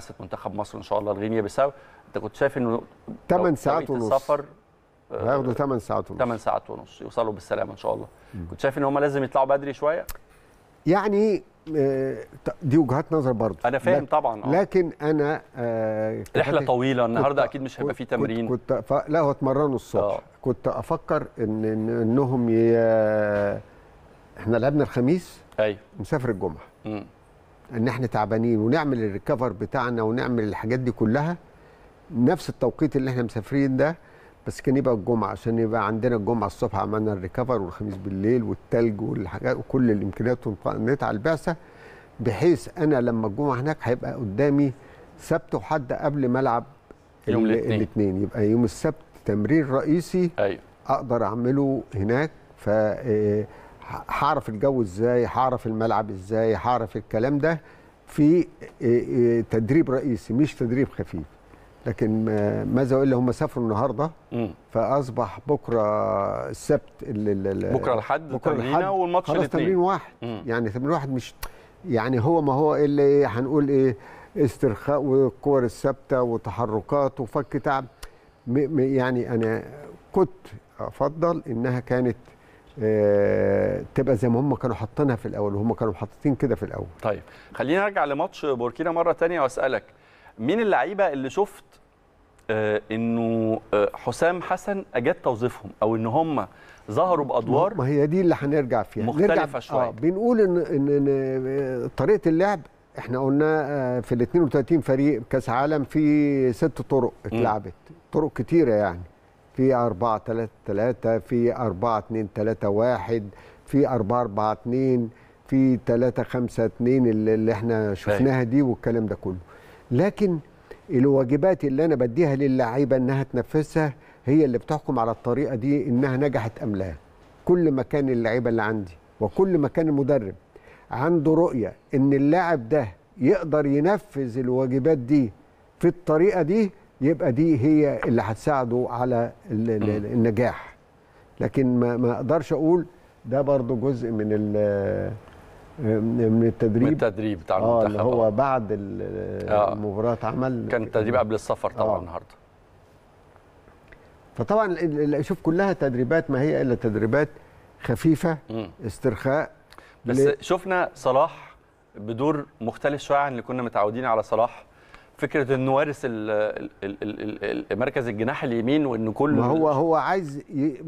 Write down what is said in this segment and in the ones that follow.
بعثه منتخب مصر ان شاء الله لغينيا بيساو انت كنت شايف انه 8 آه، ساعات ونص السفر هياخدوا 8 ساعات ونص 8 ساعات ونص يوصلوا بالسلامه ان شاء الله م. كنت شايف ان هم لازم يطلعوا بدري شويه يعني آه، دي وجهات نظر برضه انا فاهم طبعا آه. لكن انا آه رحله طويله النهارده اكيد مش هيبقى في تمرين كنت, لا هو اتمرنوا الصبح أوه. كنت افكر ان انهم ي... احنا لعبنا الخميس ايوه مسافر الجمعه امم ان احنا تعبانين ونعمل الريكفر بتاعنا ونعمل الحاجات دي كلها نفس التوقيت اللي احنا مسافرين ده بس كان يبقى الجمعه عشان يبقى عندنا الجمعه الصبح عملنا الريكفر والخميس بالليل والتلج والحاجات وكل الامكانيات ونطلع على البعثه بحيث انا لما الجمعه هناك هيبقى قدامي سبت وحد قبل ما العب يوم الاثنين يبقى يوم السبت تمرين رئيسي أيوه. اقدر اعمله هناك ف آه، هعرف الجو ازاي هعرف الملعب ازاي هعرف الكلام ده في آه، آه، تدريب رئيسي مش تدريب خفيف لكن ماذا اقول هم سافروا النهارده فاصبح بكره السبت بكره الحد بكره الحد والماتش الاثنين تمرين واحد مم. يعني تمرين واحد مش يعني هو ما هو اللي إيه، هنقول ايه استرخاء والكور الثابته وتحركات وفك تعب يعني انا كنت افضل انها كانت آه، تبقى زي ما هم كانوا حاطينها في الاول وهم كانوا حاطين كده في الاول طيب خلينا نرجع لماتش بوركينا مره تانية واسالك مين اللعيبه اللي شفت آه، انه آه، حسام حسن اجاد توظيفهم او ان هم ظهروا بادوار ما هي دي اللي هنرجع فيها مختلفه نرجع شويه آه بنقول ان ان طريقه اللعب احنا قلنا في ال 32 فريق كاس عالم في ست طرق اتلعبت طرق كتيره يعني في 4 3 3 في 4 2 3 1 في 4 4 2 في 3 5 2 اللي احنا شفناها دي والكلام ده كله لكن الواجبات اللي انا بديها للعيبه انها تنفذها هي اللي بتحكم على الطريقه دي انها نجحت ام لا كل ما كان اللعيبه اللي عندي وكل ما كان المدرب عنده رؤيه ان اللاعب ده يقدر ينفذ الواجبات دي في الطريقه دي يبقى دي هي اللي هتساعده على النجاح لكن ما ما اقدرش اقول ده برضو جزء من آه، من التدريب من التدريب بتاع المنتخب اه اللي هو بعد المباراه آه. آه، عمل كان تدريب قبل السفر طبعا النهارده فطبعا شوف كلها تدريبات ما هي الا تدريبات خفيفه استرخاء بس ل... شفنا صلاح بدور مختلف شويه عن اللي كنا متعودين على صلاح فكره انه وارث مركز الجناح اليمين وان كل ما هو هو عايز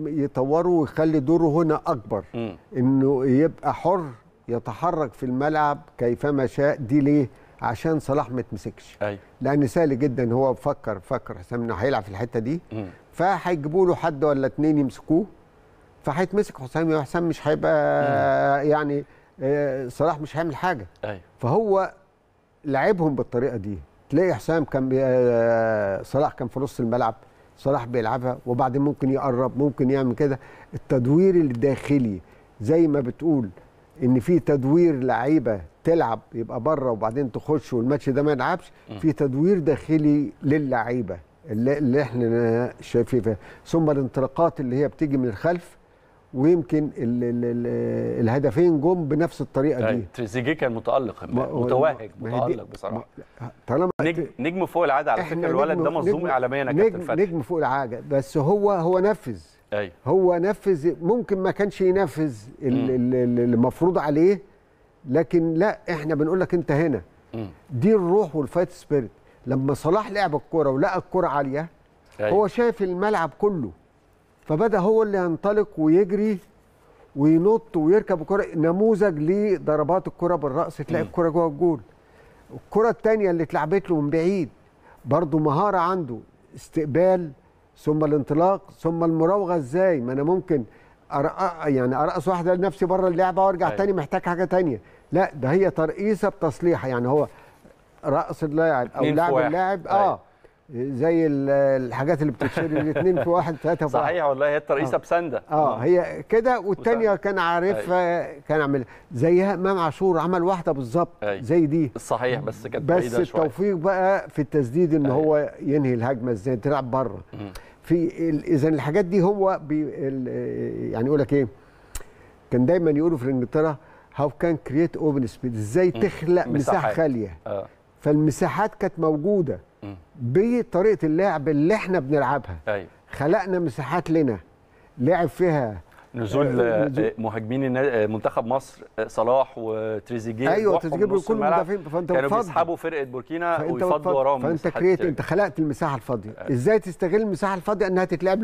يطوره ويخلي دوره هنا اكبر م. انه يبقى حر يتحرك في الملعب كيفما شاء دي ليه عشان صلاح ما يتمسكش أيوة. لان سهل جدا هو فكر فكر حسام انه هيلعب في الحته دي فهيجيبوا له حد ولا اتنين يمسكوه فهيتمسك حسام وحسام حسام مش هيبقى يعني آه، صلاح مش هيعمل حاجه أيوة. فهو لعبهم بالطريقه دي تلاقي حسام كان بي... آه، صلاح كان في نص الملعب صلاح بيلعبها وبعدين ممكن يقرب ممكن يعمل كده التدوير الداخلي زي ما بتقول ان في تدوير لعيبه تلعب يبقى بره وبعدين تخش والماتش ده ما يلعبش في تدوير داخلي للعيبه اللي, اللي احنا شايفينها ثم الانطلاقات اللي هي بتيجي من الخلف ويمكن الـ الـ الـ الهدفين جم بنفس الطريقه دي طيب، تريزيجيه كان متالق متوهج متالق بصراحه طالما نجم, نجم فوق العاده على فكره الولد ده مظلوم اعلاميا يا كابتن فتحي نجم فوق العاده بس هو هو نفذ ايوه هو نفذ ممكن ما كانش ينفذ المفروض عليه لكن لا احنا بنقول لك انت هنا دي الروح والفايت سبيريت لما صلاح لعب الكوره ولقى الكوره عاليه هو شايف الملعب كله فبدا هو اللي ينطلق ويجري وينط ويركب الكره نموذج لضربات الكره بالراس تلاقي الكره جوه الجول الكره الثانيه اللي اتلعبت له من بعيد برضه مهاره عنده استقبال ثم الانطلاق ثم المراوغه ازاي ما انا ممكن أرق... يعني ارقص واحده لنفسي بره اللعبه وارجع أيوة. تاني محتاج حاجه تانية لا ده هي ترقيصه بتصليحه يعني هو راس اللاعب او لعب اللاعب أيوه. اه زي الحاجات اللي بتتشري الاثنين في واحد ثلاثه في واحد صحيح والله هي الترقيصه آه. بسنده آه،, اه هي كده والثانيه كان عارفها كان عاملها زيها امام عاشور عمل واحده بالظبط زي دي صحيح بس كانت بس التوفيق بقى في التسديد ان أي. هو ينهي الهجمه ازاي تلعب بره في اذا الحاجات دي هو بي يعني يقول لك ايه كان دايما يقولوا في انجلترا هاو كان كرييت اوبن سبيد ازاي تخلق مساحه خاليه آه. فالمساحات كانت موجوده بطريقه اللعب اللي احنا بنلعبها أيوة. خلقنا مساحات لنا لعب فيها نزول آه، آه، آه، مهاجمين منتخب مصر صلاح وتريزيجيه ايوه تريزيجيه بيكون مدافعين فانت كانوا بتفضل. بيسحبوا فرقه بوركينا ويفضوا وراهم فانت كريت انت خلقت المساحه الفاضيه ازاي تستغل المساحه الفاضيه انها تتلعب